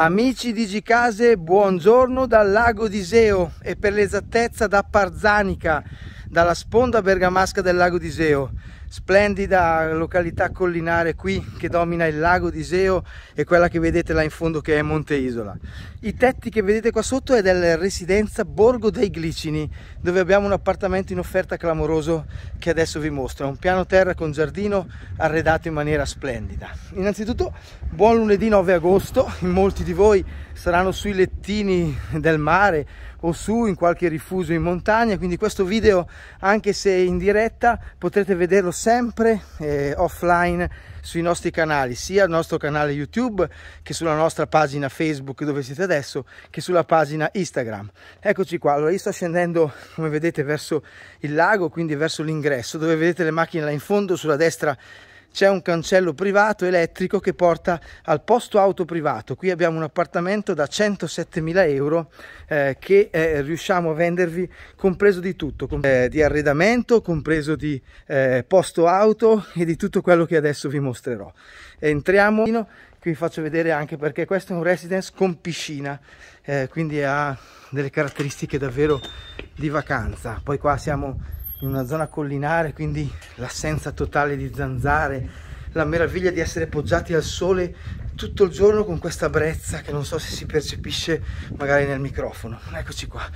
Amici di Gicase, buongiorno dal lago di Seo e per l'esattezza da Parzanica, dalla sponda bergamasca del lago di Seo splendida località collinare qui che domina il lago di Seo e quella che vedete là in fondo che è Monte Isola. I tetti che vedete qua sotto è della residenza Borgo dei Glicini dove abbiamo un appartamento in offerta clamoroso che adesso vi mostro, un piano terra con giardino arredato in maniera splendida. Innanzitutto buon lunedì 9 agosto, in molti di voi saranno sui lettini del mare o su in qualche rifugio in montagna quindi questo video anche se in diretta potrete vederlo sempre eh, offline sui nostri canali sia il nostro canale youtube che sulla nostra pagina facebook dove siete adesso che sulla pagina instagram eccoci qua allora io sto scendendo come vedete verso il lago quindi verso l'ingresso dove vedete le macchine là in fondo sulla destra c'è un cancello privato elettrico che porta al posto auto privato. Qui abbiamo un appartamento da 107.000 euro eh, che eh, riusciamo a vendervi compreso di tutto, com eh, di arredamento, compreso di eh, posto auto e di tutto quello che adesso vi mostrerò. Entriamo, qui vi faccio vedere anche perché questo è un residence con piscina, eh, quindi ha delle caratteristiche davvero di vacanza. Poi qua siamo in una zona collinare, quindi l'assenza totale di zanzare, la meraviglia di essere poggiati al sole tutto il giorno con questa brezza che non so se si percepisce magari nel microfono. Eccoci qua.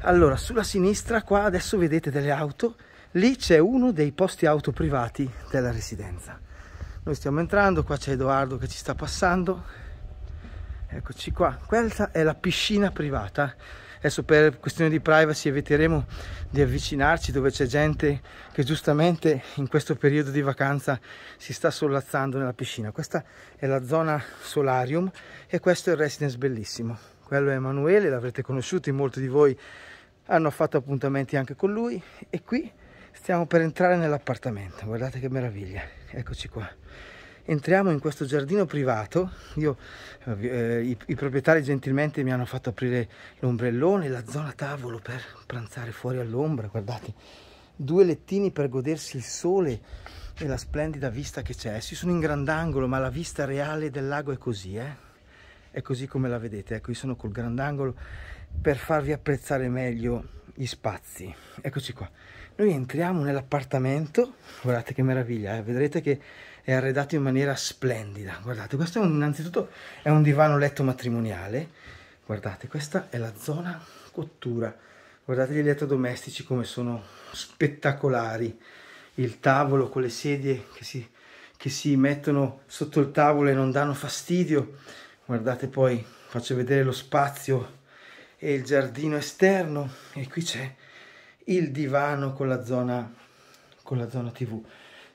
Allora, sulla sinistra qua adesso vedete delle auto, lì c'è uno dei posti auto privati della residenza. Noi stiamo entrando, qua c'è Edoardo che ci sta passando. Eccoci qua. Questa è la piscina privata adesso per questione di privacy eviteremo di avvicinarci dove c'è gente che giustamente in questo periodo di vacanza si sta sollazzando nella piscina questa è la zona solarium e questo è il residence bellissimo quello è Emanuele l'avrete conosciuto in molti di voi hanno fatto appuntamenti anche con lui e qui stiamo per entrare nell'appartamento guardate che meraviglia eccoci qua entriamo in questo giardino privato, Io, eh, eh, i, i, proprietari gentilmente mi hanno fatto aprire l'ombrellone, la zona tavolo per pranzare fuori all'ombra, guardate, due lettini per godersi il sole e la splendida vista che c'è, si sono in grandangolo ma la vista reale del lago è così, eh? è così come la vedete, ecco io sono col grandangolo per farvi apprezzare meglio gli spazi, eccoci qua, noi entriamo nell'appartamento, guardate che meraviglia, eh? vedrete che è arredato in maniera splendida. Guardate, questo è un, innanzitutto è un divano letto matrimoniale, guardate, questa è la zona cottura. Guardate gli elettrodomestici come sono spettacolari, il tavolo con le sedie che si, che si mettono sotto il tavolo e non danno fastidio. Guardate poi, faccio vedere lo spazio e il giardino esterno e qui c'è il divano con la zona, con la zona tv.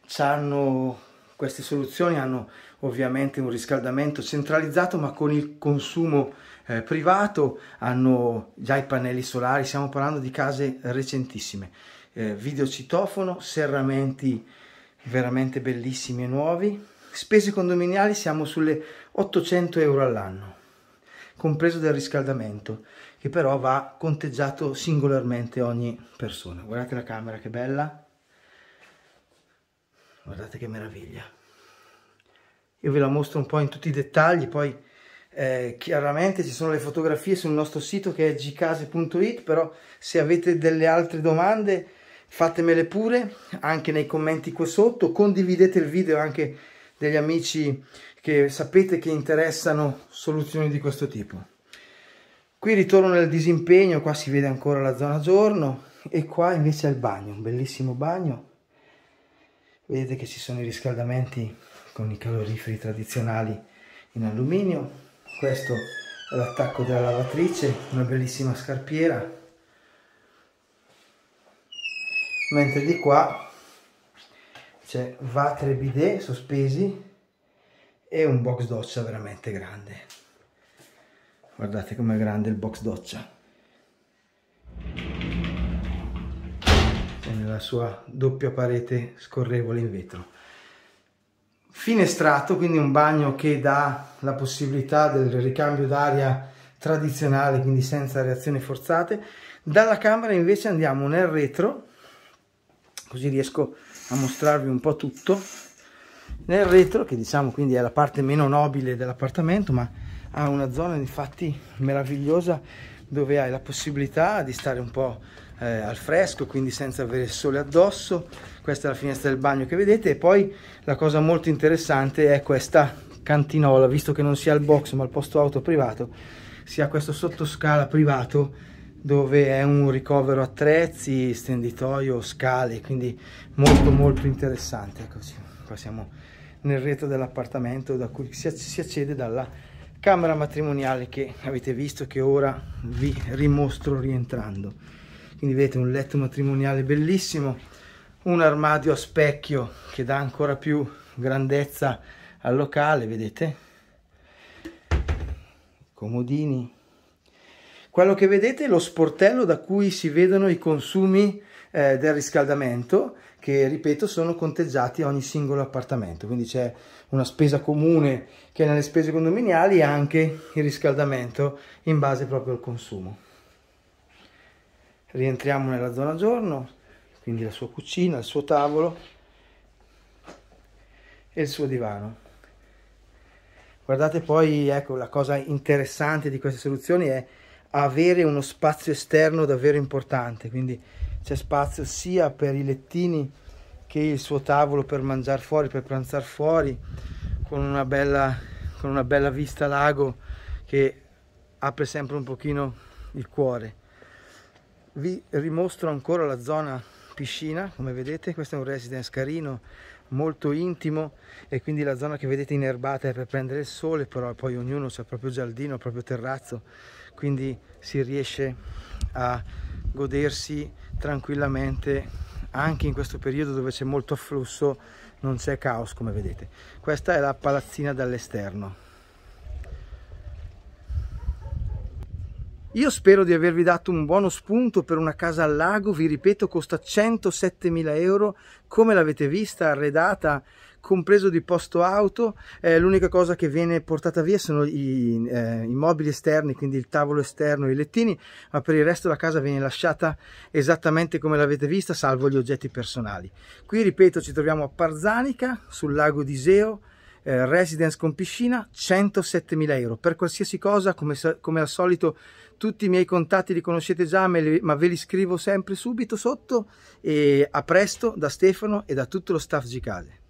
C'hanno, queste soluzioni hanno ovviamente un riscaldamento centralizzato ma con il consumo eh, privato hanno già i pannelli solari, stiamo parlando di case recentissime. Eh, videocitofono, serramenti veramente bellissimi e nuovi. Spese condominiali siamo sulle 800 euro all'anno, compreso del riscaldamento che però va conteggiato singolarmente ogni persona. Guardate la camera che bella, guardate che meraviglia. Io ve la mostro un po' in tutti i dettagli, poi eh, chiaramente ci sono le fotografie sul nostro sito che è gcase.it, però se avete delle altre domande fatemele pure anche nei commenti qui sotto, condividete il video anche degli amici che sapete che interessano soluzioni di questo tipo. Qui ritorno nel disimpegno, qua si vede ancora la zona giorno e qua invece è il bagno, un bellissimo bagno. Vedete che ci sono i riscaldamenti con i caloriferi tradizionali in alluminio. Questo è l'attacco della lavatrice, una bellissima scarpiera. Mentre di qua c'è vatre bidet sospesi e un box doccia veramente grande guardate com'è grande il box doccia con la sua doppia parete scorrevole in vetro finestrato quindi un bagno che dà la possibilità del ricambio d'aria tradizionale quindi senza reazioni forzate dalla camera invece andiamo nel retro così riesco a mostrarvi un po' tutto nel retro che diciamo quindi è la parte meno nobile dell'appartamento ma ha una zona infatti meravigliosa dove hai la possibilità di stare un po' eh, al fresco, quindi senza avere il sole addosso. Questa è la finestra del bagno che vedete e poi la cosa molto interessante è questa cantinola, visto che non sia il box ma il posto auto privato, si ha questo sottoscala privato dove è un ricovero attrezzi, stenditoio, scale, quindi molto molto interessante. Eccoci, qua siamo nel retro dell'appartamento da cui si accede dalla camera matrimoniale che avete visto che ora vi rimostro rientrando quindi vedete un letto matrimoniale bellissimo un armadio a specchio che dà ancora più grandezza al locale vedete comodini quello che vedete è lo sportello da cui si vedono i consumi eh, del riscaldamento che ripeto sono conteggiati ogni singolo appartamento quindi c'è una spesa comune che è nelle spese condominiali e anche il riscaldamento in base proprio al consumo rientriamo nella zona giorno quindi la sua cucina il suo tavolo e il suo divano guardate poi ecco la cosa interessante di queste soluzioni è avere uno spazio esterno davvero importante quindi c'è spazio sia per i lettini che il suo tavolo per mangiare fuori, per pranzare fuori, con una bella, con una bella vista lago che apre sempre un pochino il cuore. Vi rimostro ancora la zona piscina, come vedete, questo è un residence carino, molto intimo e quindi la zona che vedete inerbata è per prendere il sole, però poi ognuno ha il proprio giardino, il proprio terrazzo, quindi si riesce a godersi tranquillamente anche in questo periodo dove c'è molto afflusso non c'è caos come vedete questa è la palazzina dall'esterno Io spero di avervi dato un buono spunto per una casa al lago, vi ripeto costa 107.000 euro, come l'avete vista, arredata, compreso di posto auto, eh, l'unica cosa che viene portata via sono i, eh, i, mobili esterni, quindi il tavolo esterno, i lettini, ma per il resto la casa viene lasciata esattamente come l'avete vista, salvo gli oggetti personali. Qui, ripeto, ci troviamo a Parzanica, sul lago di Iseo, eh, residence con piscina 107.000 euro per qualsiasi cosa come, come, al solito tutti i miei contatti li conoscete già ma ve li scrivo sempre subito sotto e a presto da Stefano e da tutto lo staff Gicase